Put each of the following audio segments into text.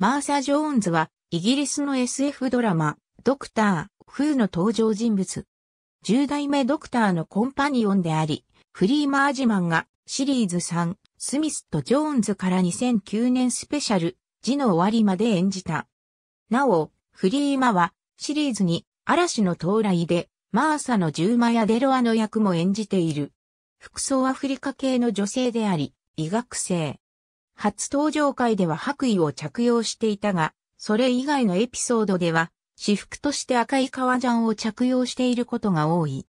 マーサ・ジョーンズは、イギリスの SF ドラマ、ドクター、フーの登場人物。10代目ドクターのコンパニオンであり、フリーマージマンがシリーズ3、スミスとジョーンズから2009年スペシャル、字の終わりまで演じた。なお、フリーマは、シリーズに、嵐の到来で、マーサの十マやデロアの役も演じている。服装アフリカ系の女性であり、医学生。初登場回では白衣を着用していたが、それ以外のエピソードでは、私服として赤い革ジャンを着用していることが多い。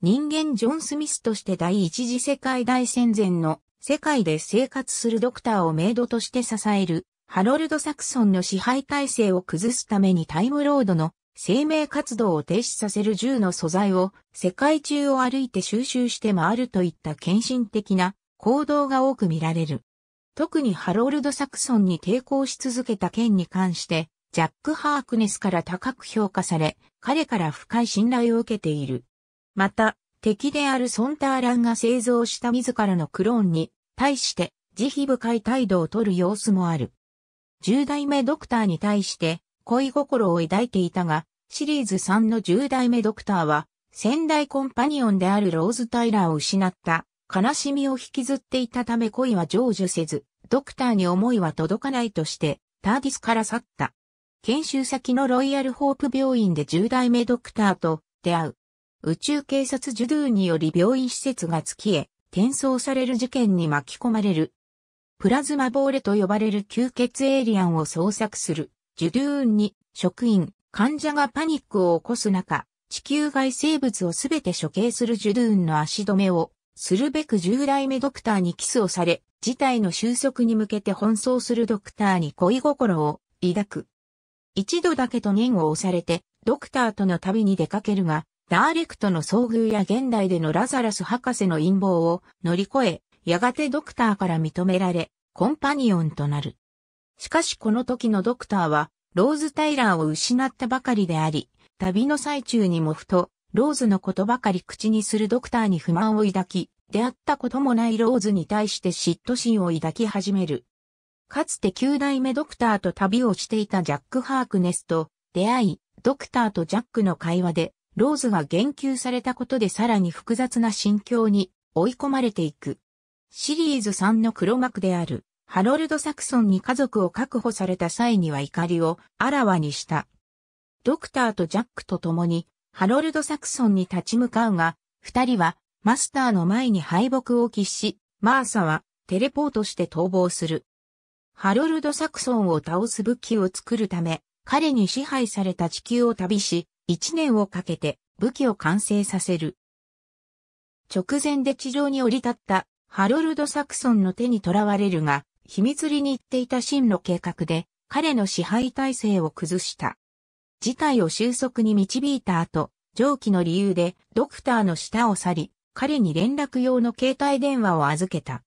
人間ジョン・スミスとして第一次世界大戦前の世界で生活するドクターをメイドとして支えるハロルド・サクソンの支配体制を崩すためにタイムロードの生命活動を停止させる銃の素材を世界中を歩いて収集して回るといった献身的な行動が多く見られる。特にハロールド・サクソンに抵抗し続けた件に関して、ジャック・ハークネスから高く評価され、彼から深い信頼を受けている。また、敵であるソンターランが製造した自らのクローンに対して慈悲深い態度をとる様子もある。10代目ドクターに対して恋心を抱いていたが、シリーズ3の10代目ドクターは先代コンパニオンであるローズ・タイラーを失った悲しみを引きずっていたため恋は成就せず、ドクターに思いは届かないとして、ターディスから去った。研修先のロイヤルホープ病院で10代目ドクターと出会う。宇宙警察ジュドゥーにより病院施設がきへ転送される事件に巻き込まれる。プラズマボーレと呼ばれる吸血エイリアンを捜索する、ジュドゥーンに職員、患者がパニックを起こす中、地球外生物をすべて処刑するジュドゥーンの足止めをするべく従来目ドクターにキスをされ、事態の収束に向けて奔走するドクターに恋心を抱く。一度だけと念を押されて、ドクターとの旅に出かけるが、ダーレクトの遭遇や現代でのラザラス博士の陰謀を乗り越え、やがてドクターから認められ、コンパニオンとなる。しかしこの時のドクターは、ローズ・タイラーを失ったばかりであり、旅の最中にもふと、ローズのことばかり口にするドクターに不満を抱き、出会ったこともないローズに対して嫉妬心を抱き始める。かつて9代目ドクターと旅をしていたジャック・ハークネスと出会い、ドクターとジャックの会話で、ローズが言及されたことでさらに複雑な心境に追い込まれていく。シリーズ3の黒幕である、ハロルド・サクソンに家族を確保された際には怒りをあらわにした。ドクターとジャックと共にハロルド・サクソンに立ち向かうが、二人はマスターの前に敗北を喫し、マーサはテレポートして逃亡する。ハロルド・サクソンを倒す武器を作るため、彼に支配された地球を旅し、一年をかけて武器を完成させる。直前で地上に降り立ったハロルド・サクソンの手に囚われるが、秘密裏に行っていた真の計画で、彼の支配体制を崩した。事態を収束に導いた後、上記の理由でドクターの下を去り、彼に連絡用の携帯電話を預けた。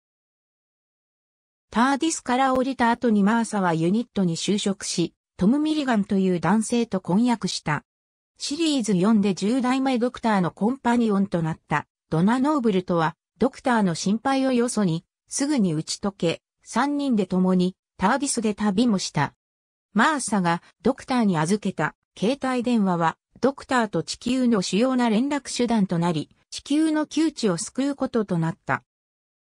ターディスから降りた後にマーサはユニットに就職し、トム・ミリガンという男性と婚約した。シリーズ4で10代前ドクターのコンパニオンとなったドナ・ノーブルとは、ドクターの心配をよそに、すぐに打ち解け、3人で共にターディスで旅もした。マーサがドクターに預けた携帯電話は、ドクターと地球の主要な連絡手段となり、地球の窮地を救うこととなった。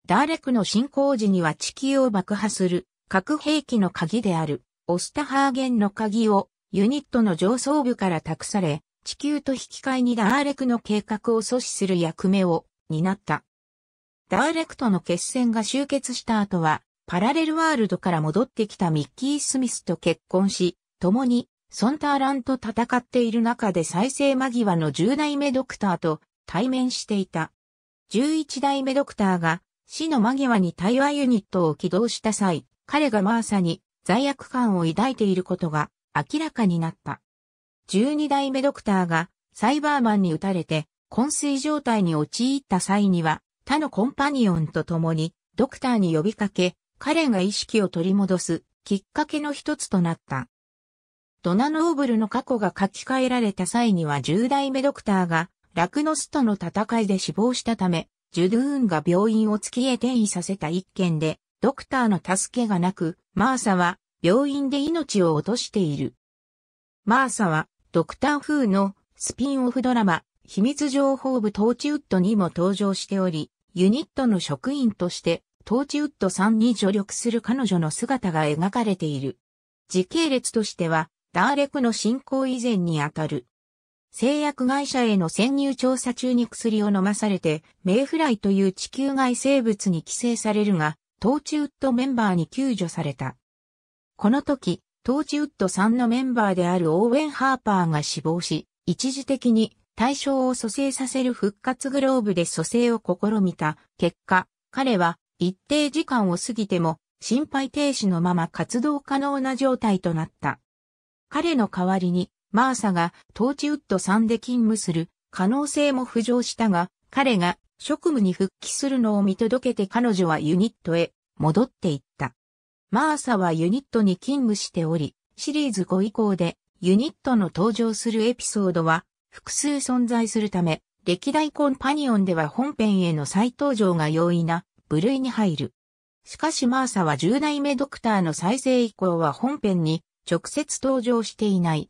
ダーレクの進行時には地球を爆破する核兵器の鍵であるオスタハーゲンの鍵をユニットの上層部から託され、地球と引き換えにダーレクの計画を阻止する役目を担った。ダーレクとの決戦が終結した後は、パラレルワールドから戻ってきたミッキー・スミスと結婚し、共にソンターランと戦っている中で再生間際の10代目ドクターと対面していた。11代目ドクターが死の間際に対話ユニットを起動した際、彼がマーサに罪悪感を抱いていることが明らかになった。12代目ドクターがサイバーマンに撃たれて昏睡状態に陥った際には他のコンパニオンと共にドクターに呼びかけ、彼が意識を取り戻すきっかけの一つとなった。ドナノーブルの過去が書き換えられた際には10代目ドクターが、ラクノスとの戦いで死亡したため、ジュドゥーンが病院を月へ転移させた一件で、ドクターの助けがなく、マーサは病院で命を落としている。マーサは、ドクター風のスピンオフドラマ、秘密情報部トーチウッドにも登場しており、ユニットの職員として、トーチウッドさんに助力する彼女の姿が描かれている。時系列としては、ダーレクの進行以前にあたる。製薬会社への潜入調査中に薬を飲まされて、メイフライという地球外生物に寄生されるが、トーチウッドメンバーに救助された。この時、トーチウッドさんのメンバーであるオーウェン・ハーパーが死亡し、一時的に対象を蘇生させる復活グローブで蘇生を試みた結果、彼は一定時間を過ぎても心肺停止のまま活動可能な状態となった。彼の代わりに、マーサがトーチウッド3で勤務する可能性も浮上したが、彼が職務に復帰するのを見届けて彼女はユニットへ戻っていった。マーサはユニットに勤務しており、シリーズ5以降でユニットの登場するエピソードは複数存在するため、歴代コンパニオンでは本編への再登場が容易な部類に入る。しかしマーサは10代目ドクターの再生以降は本編に直接登場していない。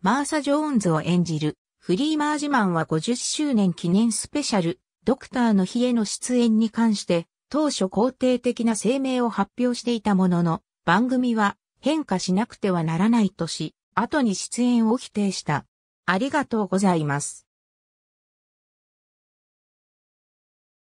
マーサ・ジョーンズを演じるフリーマージマンは50周年記念スペシャル、ドクターの日への出演に関して、当初肯定的な声明を発表していたものの、番組は変化しなくてはならないとし、後に出演を否定した。ありがとうございます。